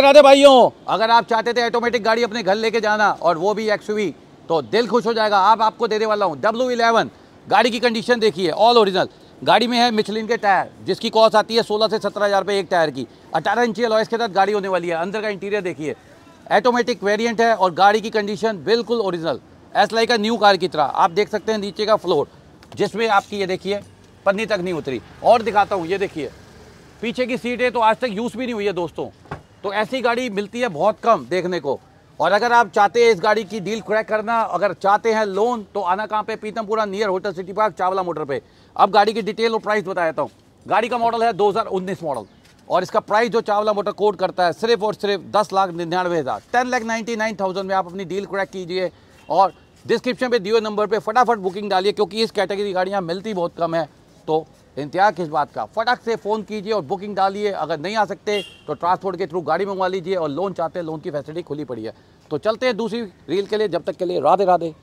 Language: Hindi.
राधे भाइयों अगर आप चाहते थे ऑटोमेटिक गाड़ी अपने घर लेके जाना और वो भी एक्सयूवी तो दिल खुश हो जाएगा आप आपको देने वाला हूँ डब्लू इलेवन गाड़ी की कंडीशन देखिए ऑल ओरिजिनल गाड़ी में है मिचलिन के टायर जिसकी कॉस्ट आती है सोलह से सत्रह हज़ार रुपये एक टायर की अठारह इंची लॉयस के साथ गाड़ी होने वाली है अंदर का इंटीरियर देखिए ऑटोमेटिक वेरियंट है और गाड़ी की कंडीशन बिल्कुल ओरिजिनल एस लाइक का न्यू कार की तरह आप देख सकते हैं नीचे का फ्लोर जिसमें आपकी ये देखिए पन्नी तक नहीं उतरी और दिखाता हूँ ये देखिए पीछे की सीटें तो आज तक यूज़ भी नहीं हुई है दोस्तों तो ऐसी गाड़ी मिलती है बहुत कम देखने को और अगर आप चाहते हैं इस गाड़ी की डील क्रैक करना अगर चाहते हैं लोन तो आना कहाँ पे Pitampura near hotel city park Chawla motor पे अब गाड़ी की डिटेल और प्राइस बता देता हूँ गाड़ी का मॉडल है 2019 मॉडल और इसका प्राइस जो चावला मोटर कोड करता है सिर्फ और सिर्फ दस लाख निन्यानवे हज़ार ten lakh ninety nine thousand में आप अपनी डील क्रैक कीजिए और डिस्क्रिप्शन पे दिए नंबर पे फटाफट बुकिंग डालिए क्योंकि इस कैटेगरी गाड़ियाँ मिलती बहुत कम है तो इंतजार किस बात का फटक से फ़ोन कीजिए और बुकिंग डालिए अगर नहीं आ सकते तो ट्रांसपोर्ट के थ्रू गाड़ी मंगवा लीजिए और लोन चाहते हैं लोन की फैसिलिटी खुली पड़ी है तो चलते हैं दूसरी रील के लिए जब तक के लिए राधे राधे